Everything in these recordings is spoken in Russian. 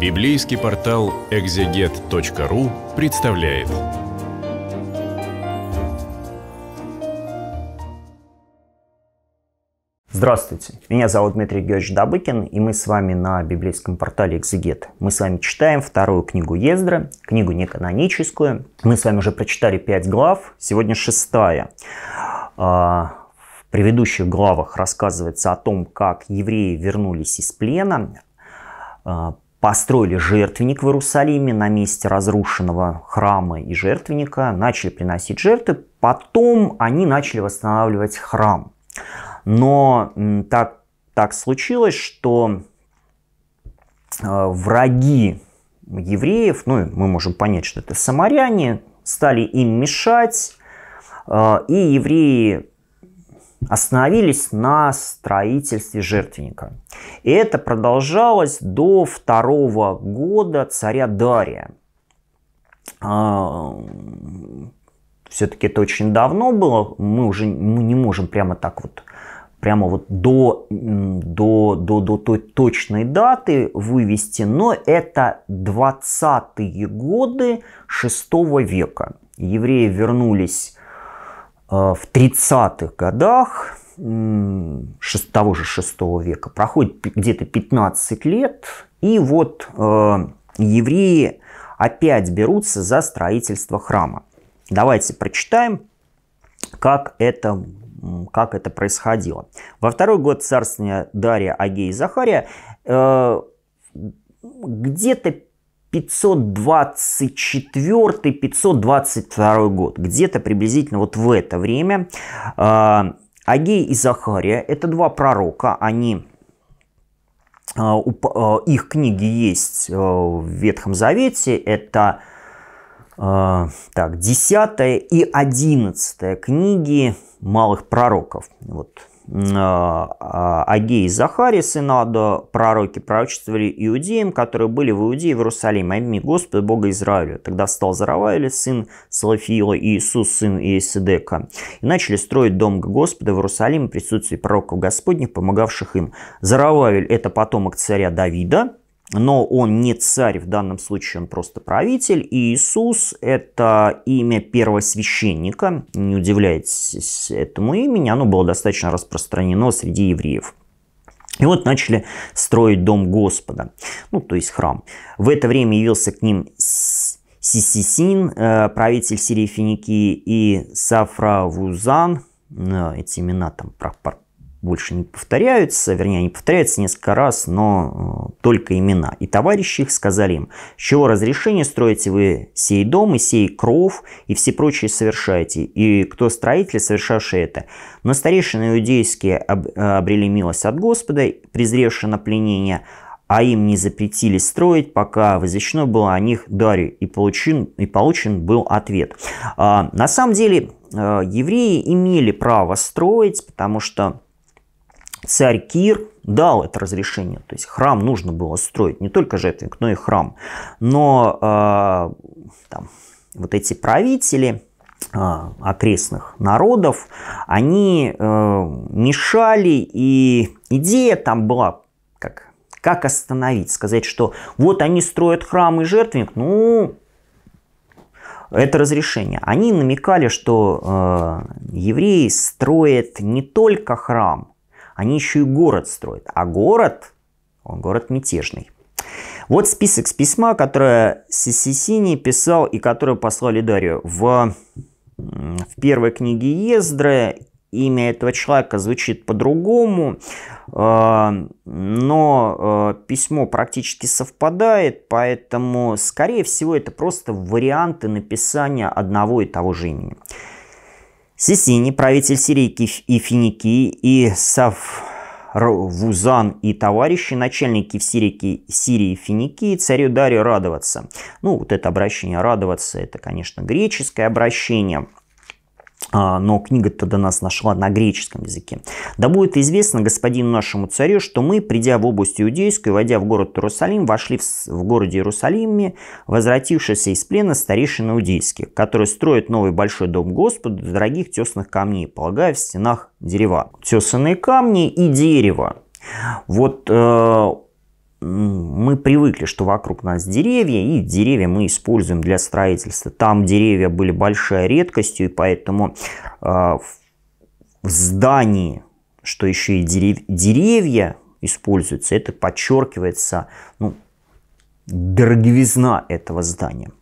Библейский портал экзегет.ру представляет. Здравствуйте, меня зовут Дмитрий Георгиевич Добыкин, и мы с вами на библейском портале «Экзегет». Мы с вами читаем вторую книгу Ездра, книгу неканоническую. Мы с вами уже прочитали пять глав, сегодня шестая. А, в предыдущих главах рассказывается о том, как евреи вернулись из плена, а, Построили жертвенник в Иерусалиме на месте разрушенного храма и жертвенника, начали приносить жертвы, потом они начали восстанавливать храм. Но так, так случилось, что э, враги евреев, ну мы можем понять, что это самаряне, стали им мешать, э, и евреи остановились на строительстве жертвенника. И это продолжалось до второго года царя Дария. А, Все-таки это очень давно было, мы уже мы не можем прямо так вот прямо вот до, до, до, до той точной даты вывести, но это 20-е годы 6 века. Евреи вернулись Э, в 30-х годах того же 6 века проходит где-то 15 лет, и вот э, евреи опять берутся за строительство храма. Давайте прочитаем, как это как это происходило. Во второй год царствования Дария, Агея и Захария э, где-то 524-522 год, где-то приблизительно вот в это время, а, Агей и Захария – это два пророка, они а, а, их книги есть в Ветхом Завете, это так, 10 и 11 книги малых пророков. Вот а, а, Агей Захарий, сына Ада, пророки, пророчествовали иудеям, которые были в Иудее в Иерусалиме, имя Господа Бога Израиля. Тогда встал Зараваиль, сын Салафиила, и Иисус, сын Иесидека. И начали строить дом Господа в Иерусалиме в присутствии пророков Господних, помогавших им. Зараваиль – это потомок царя Давида, но он не царь, в данном случае он просто правитель. И Иисус – это имя первосвященника, не удивляйтесь этому имени, оно было достаточно распространено среди евреев. И вот начали строить дом Господа, ну, то есть храм. В это время явился к ним Сисисин, э, правитель Сирии Финики, и Сафравузан, э, эти имена там больше не повторяются, вернее, они повторяются несколько раз, но э, только имена. И товарищи их сказали им, с чего разрешение строите вы сей дом и сей кров и все прочие совершаете. И кто строитель совершавшие это. Но старейшины иудейские э, обрели милость от Господа, презревшие на пленение, а им не запретили строить, пока возвещено было о них даре и получен, и получен был ответ. А, на самом деле, э, евреи имели право строить, потому что царь Кир дал это разрешение. То есть храм нужно было строить, не только жертвенник, но и храм. Но э, там, вот эти правители а, окрестных народов, они э, мешали, и идея там была, как, как остановить, сказать, что вот они строят храм и жертвенник, ну, это разрешение. Они намекали, что э, евреи строят не только храм – они еще и город строят. А город, он город мятежный. Вот список с письма, которое Сисисини писал и которое послали Дарью в, в первой книге Ездры. Имя этого человека звучит по-другому, э, но э, письмо практически совпадает, поэтому, скорее всего, это просто варианты написания одного и того же имени. Сисини, правитель Сирийки и Финики, и Саввузан и товарищи, начальники в Сирии, Сирии и Финики, царю Дарию радоваться. Ну, вот это обращение радоваться, это, конечно, греческое обращение – а, но книга-то до нас нашла на греческом языке. «Да будет известно господину нашему царю, что мы, придя в область иудейскую, войдя в город Иерусалим, вошли в, в городе Иерусалиме, возвратившийся из плена старейшин иудейских, которые строят новый большой дом Господу из дорогих тесных камней, полагая в стенах дерева». Тесанные камни и дерево. Вот э, мы привыкли, что вокруг нас деревья, и деревья мы используем для строительства. Там деревья были большой редкостью, и поэтому э, в здании, что еще и дерев... деревья используются, это подчеркивается ну, дороговизна этого здания.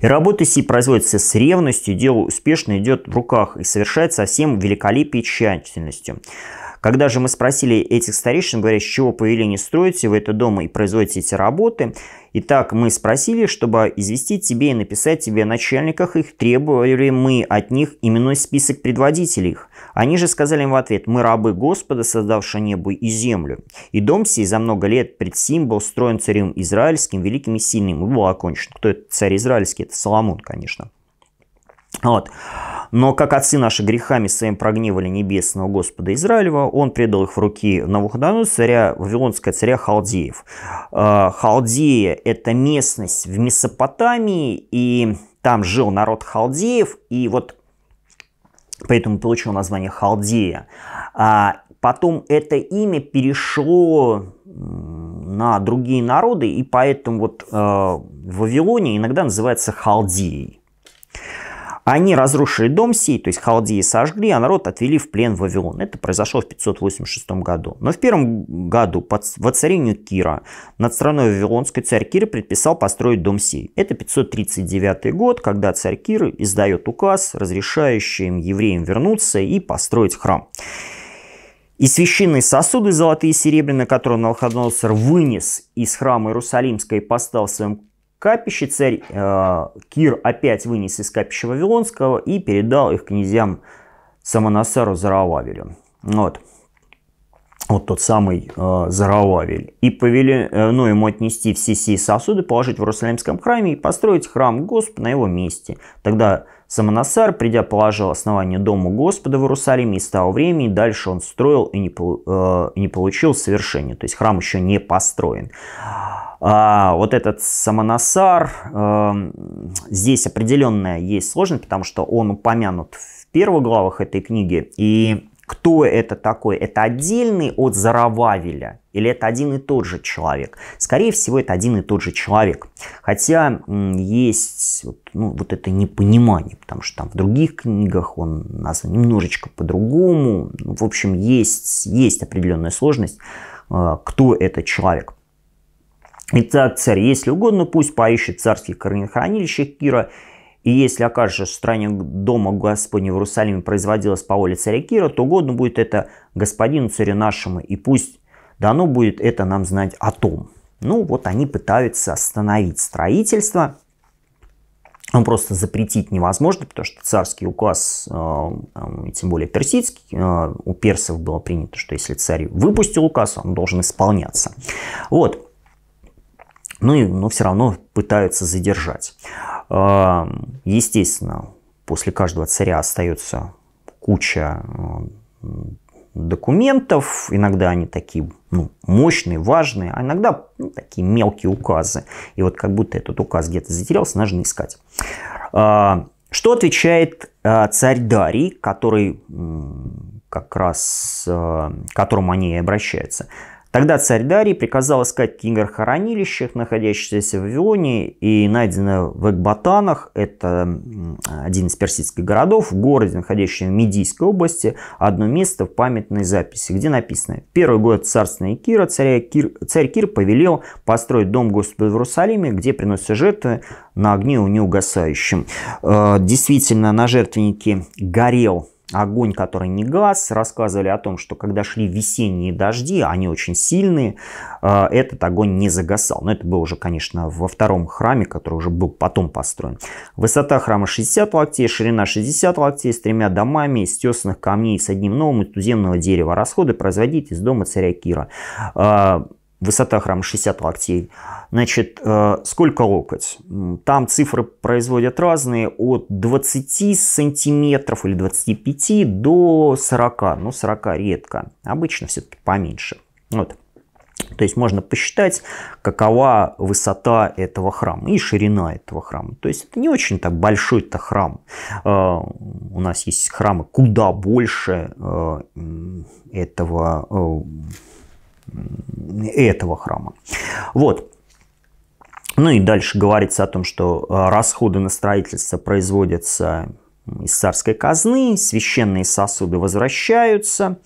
И работа Си производится с ревностью, дело успешно идет в руках и совершает всем великолепие и тщательностью. Когда же мы спросили этих старейшин, говоря, с чего по велению строите в это дома и производите эти работы, и так мы спросили, чтобы извести тебе и написать тебе о начальниках их, требовали мы от них именной список предводителей их. Они же сказали им в ответ, мы рабы Господа, создавшего небо и землю. И дом сей за много лет пред Сим был строен царем израильским, великим и сильным, и был окончен. Кто это царь израильский? Это Соломон, конечно. Ну вот. Но как отцы наши грехами своим прогневали небесного Господа Израилева, он предал их в руки Навуходону, царя Вавилонского царя Халдеев. А, Халдея – это местность в Месопотамии, и там жил народ Халдеев, и вот поэтому получил название Халдея. А, потом это имя перешло на другие народы, и поэтому вот а, в Вавилоне иногда называется Халдеей. Они разрушили дом сей, то есть халдеи сожгли, а народ отвели в плен в Вавилон. Это произошло в 586 году. Но в первом году под воцарению Кира над страной Вавилонской царь Кир предписал построить дом сей. Это 539 год, когда царь Кир издает указ, разрешающий евреям вернуться и построить храм. И священные сосуды золотые и серебряные, которые Навуходоносор вынес из храма Иерусалимской, и поставил в своем капище. Царь э, Кир опять вынес из капища Вавилонского и передал их князьям Самонасару Зарававелю. Вот. Вот тот самый э, Зарававель. И повели, повелено э, ну, ему отнести все сии сосуды, положить в Иерусалимском храме и построить храм Господа на его месте. Тогда Самонасар, придя, положил основание Дому Господа в Иерусалиме и с того времени дальше он строил и не, э, не получил совершения. То есть храм еще не построен. А, вот этот самонасар, э, здесь определенная есть сложность, потому что он упомянут в первых главах этой книги. И кто это такой? Это отдельный от Зарававеля или это один и тот же человек? Скорее всего, это один и тот же человек. Хотя есть вот, ну, вот это непонимание, потому что там в других книгах он назван немножечко по-другому. В общем, есть, есть определенная сложность, э, кто этот человек. Итак, царь, если угодно, пусть поищет царских корнехранилищах Кира, и если окажется, что в стране дома Господня в Иерусалиме производилось по воле царя Кира, то угодно будет это господину царю нашему, и пусть дано будет это нам знать о том. Ну, вот они пытаются остановить строительство. Он ну, просто запретить невозможно, потому что царский указ, э, тем более персидский, э, у персов было принято, что если царь выпустил указ, он должен исполняться. Вот ну, и, но все равно пытаются задержать. Естественно, после каждого царя остается куча документов, иногда они такие ну, мощные, важные, а иногда ну, такие мелкие указы. И вот как будто этот указ где-то затерялся, нужно искать. А, что отвечает а, царь Дарий, который как раз а, к которому они и обращаются? Тогда царь Дарий приказал искать кингер-хранилищах, находящихся в Вавилоне и найденное в Экбатанах, это один из персидских городов, в городе, находящемся в Медийской области, одно место в памятной записи, где написано «Первый год царствования Кира царя Кир, царь Кир повелел построить дом Господа в Иерусалиме, где приносят жертвы на огне у неугасающем». Э, действительно, на жертвеннике горел огонь, который не газ. Рассказывали о том, что когда шли весенние дожди, они очень сильные, э, этот огонь не загасал. Но это было уже, конечно, во втором храме, который уже был потом построен. Высота храма 60 локтей, ширина 60 локтей с тремя домами из тесных камней с одним новым и туземного дерева. Расходы производить из дома царя Кира. Э, высота храма 60 локтей. Значит, э, сколько локоть? Там цифры производят разные, от 20 сантиметров или 25 до 40, но 40 редко, обычно все-таки поменьше. Вот. То есть можно посчитать, какова высота этого храма и ширина этого храма. То есть это не очень-то большой-то храм. Э, у нас есть храмы куда больше э, этого этого храма. Вот. Ну и дальше говорится о том, что э, расходы на строительство производятся из царской казны, священные сосуды возвращаются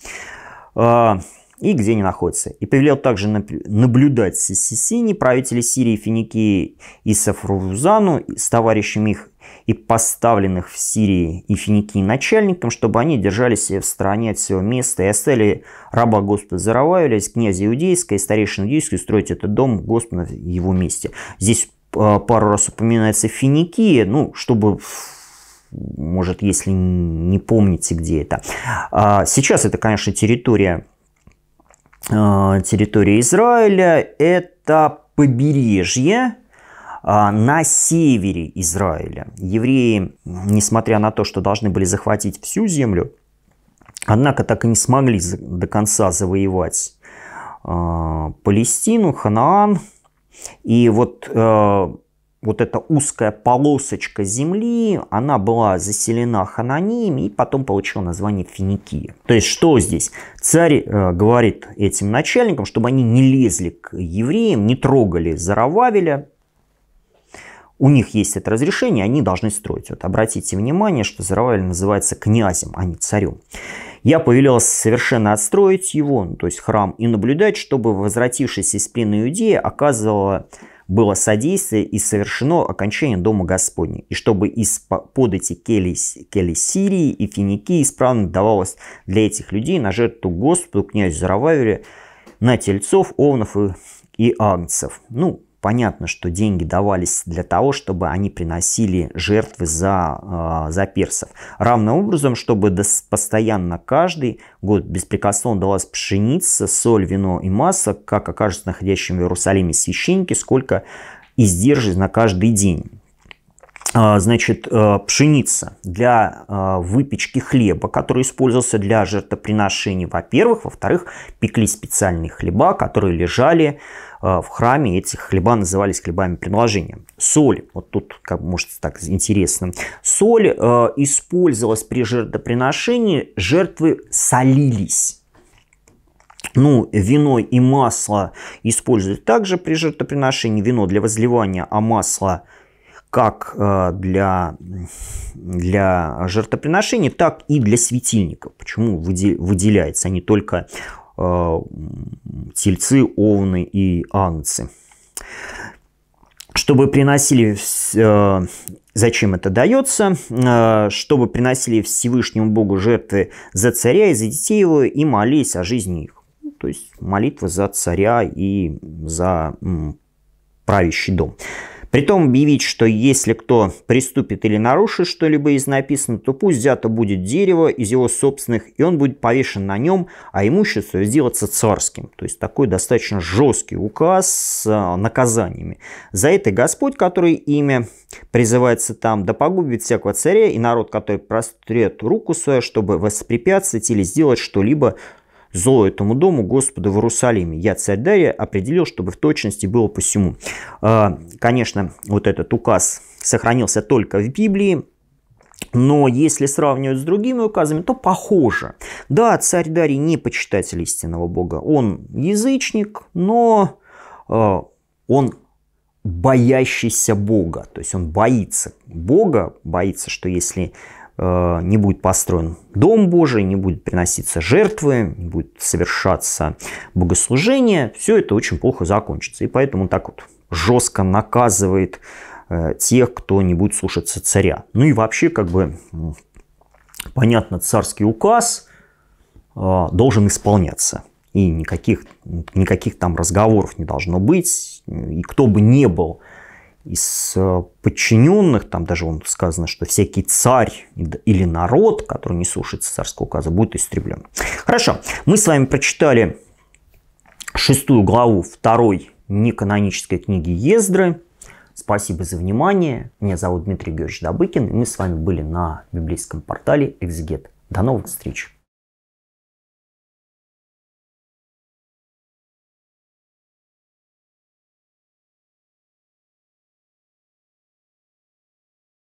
э, и где они находятся. И повелел также наблюдать Сисини, правители Сирии, Финикии и Сафрузану с товарищами их и поставленных в Сирии и Финикии начальникам, чтобы они держались в стороне от всего места и оставили раба Господа Зараваевеля, князя Иудейского и старейшину Иудейскую строить этот дом Господа в его месте. Здесь а, пару раз упоминается Финикия, ну, чтобы может, если не помните, где это. А, сейчас это, конечно, территория, а, территория Израиля. Это побережье, а, на севере Израиля. Евреи, несмотря на то, что должны были захватить всю землю, однако так и не смогли до конца завоевать а, Палестину, Ханаан. И вот, а, вот эта узкая полосочка земли, она была заселена хананиями и потом получила название Финикия. То есть что здесь? Царь э, говорит этим начальникам, чтобы они не лезли к евреям, не трогали Зарававеля, у них есть это разрешение, они должны строить. Вот обратите внимание, что Зараваль называется князем, а не царем. Я повелел совершенно отстроить его, ну, то есть храм, и наблюдать, чтобы возвратившись из плена Иудея оказывало было содействие и совершено окончание Дома Господня, и чтобы из подати кели, кели Сирии и Финики исправно давалось для этих людей на жертву Господу, князю Зарававеле, на тельцов, овнов и, и агнцев. Ну, понятно, что деньги давались для того, чтобы они приносили жертвы за, а, за персов. Равным образом, чтобы постоянно каждый год беспрекословно давалась пшеница, соль, вино и масса, как окажется находящим в Иерусалиме священники, сколько издержек на каждый день. А, значит, э, пшеница для а, выпечки хлеба, который использовался для жертвоприношений, во-первых. Во-вторых, пекли специальные хлеба, которые лежали Э, в храме эти хлеба назывались хлебами предложения. Соль, вот тут, как может, так интересно. Соль э, использовалась при жертвоприношении, жертвы солились. Ну, вино и масло используют также при жертвоприношении. Вино для возливания, а масло как э, для, для жертвоприношений, так и для светильников. Почему выделяется, а не только Э, тельцы, овны и анцы. Чтобы приносили, э, зачем это дается, э, чтобы приносили Всевышнему Богу жертвы за царя и за детей его и молились о жизни их. То есть молитва за царя и за правящий дом. Притом объявить, что если кто приступит или нарушит что-либо из написанного, то пусть взято будет дерево из его собственных, и он будет повешен на нем, а имущество сделаться царским. То есть такой достаточно жесткий указ с э, наказаниями. За это Господь, который имя призывается там, да погубит всякого царя и народ, который прострет руку свою, чтобы воспрепятствовать или сделать что-либо, зло этому дому Господа в Иерусалиме. Я, царь Дария, определил, чтобы в точности было посему». А, конечно, вот этот указ сохранился только в Библии, но если сравнивать с другими указами, то похоже. Да, царь Дарий не почитатель истинного бога. Он язычник, но э, он боящийся бога. То есть он боится бога, боится, что если Э, не будет построен Дом Божий, не будет приноситься жертвы, не будет совершаться богослужение, все это очень плохо закончится. И поэтому он так вот жестко наказывает э, тех, кто не будет слушаться царя. Ну и вообще, как бы, понятно, царский указ э, должен исполняться. И никаких, никаких там разговоров не должно быть. И кто бы не был из э, подчиненных, там даже он сказано, что всякий царь или народ, который не слушается царского указа, будет истреблен. Хорошо, мы с вами прочитали шестую главу второй неканонической книги Ездры. Спасибо за внимание. Меня зовут Дмитрий Георгиевич Добыкин, и мы с вами были на библейском портале «Экзегет». До новых встреч!